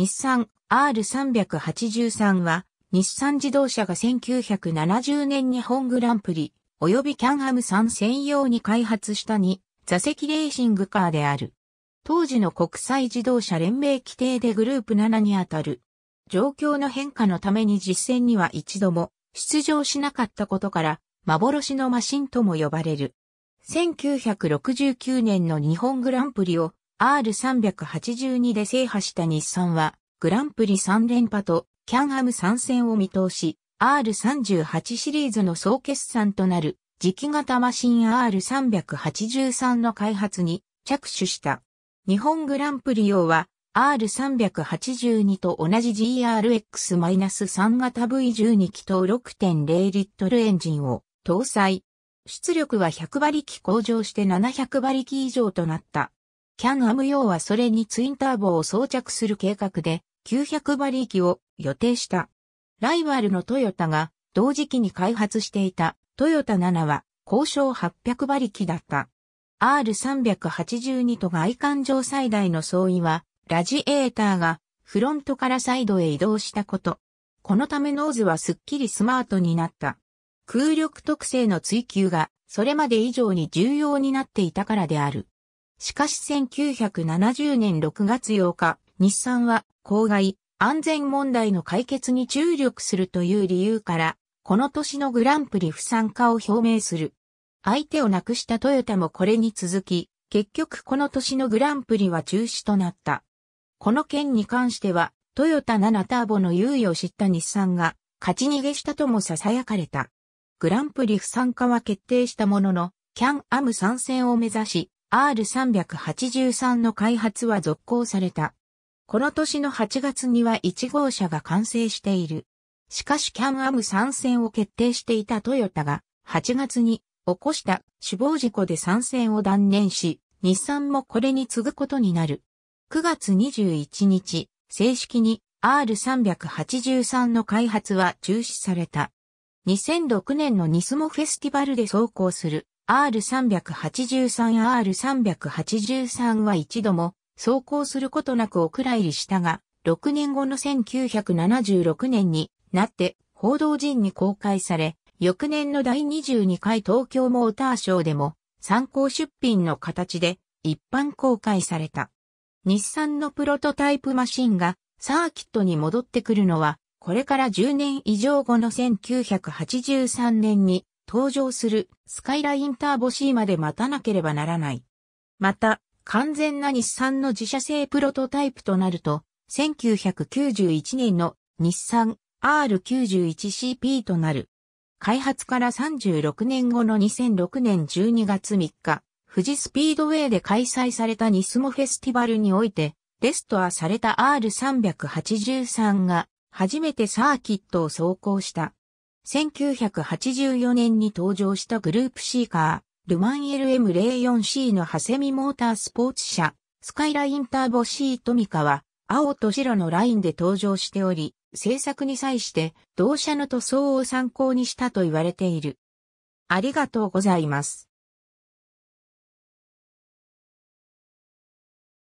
日産 R383 は、日産自動車が1970年日本グランプリ、及びキャンハムさん専用に開発したに、座席レーシングカーである。当時の国際自動車連盟規定でグループ7にあたる。状況の変化のために実戦には一度も出場しなかったことから、幻のマシンとも呼ばれる。1969年の日本グランプリを R382 で制覇した日産は、グランプリ3連覇と、キャンハム参戦を見通し、R38 シリーズの総決算となる、磁気型マシン R383 の開発に着手した。日本グランプリ用は、R382 と同じ GRX-3 型 V12 気筒6.0リットルエンジンを搭載。出力は100馬力向上して700馬力以上となった。キャンハム用はそれにツインターボを装着する計画で、900馬力を予定した。ライバルのトヨタが同時期に開発していたトヨタ7は交渉800馬力だった。R382 と外観上最大の相違は、ラジエーターがフロントからサイドへ移動したこと。このためノーズはすっきりスマートになった。空力特性の追求がそれまで以上に重要になっていたからである。しかし1970年6月8日、日産は公害、安全問題の解決に注力するという理由から、この年のグランプリ不参加を表明する。相手をなくしたトヨタもこれに続き、結局この年のグランプリは中止となった。この件に関しては、トヨタ7ターボの猶予を知った日産が、勝ち逃げしたとも囁かれた。グランプリ不参加は決定したものの、キャンアム参戦を目指し、R383 の開発は続行された。この年の8月には1号車が完成している。しかしキャンアム参戦を決定していたトヨタが8月に起こした死亡事故で参戦を断念し、日産もこれに次ぐことになる。9月21日、正式に R383 の開発は中止された。2006年のニスモフェスティバルで走行する R383R383 は一度も走行することなくお蔵入りしたが、6年後の1976年になって報道陣に公開され、翌年の第22回東京モーターショーでも参考出品の形で一般公開された。日産のプロトタイプマシンがサーキットに戻ってくるのは、これから10年以上後の1983年に登場するスカイラインターボ C まで待たなければならない。また、完全な日産の自社製プロトタイプとなると、1991年の日産 R91CP となる。開発から36年後の2006年12月3日、富士スピードウェイで開催されたニスモフェスティバルにおいて、レストアされた R383 が初めてサーキットを走行した。1984年に登場したグループシーカー、ルマン LM04C のハセミモータースポーツ車、スカイラインターボ C トミカは、青と白のラインで登場しており、制作に際して同社の塗装を参考にしたと言われている。ありがとうございます。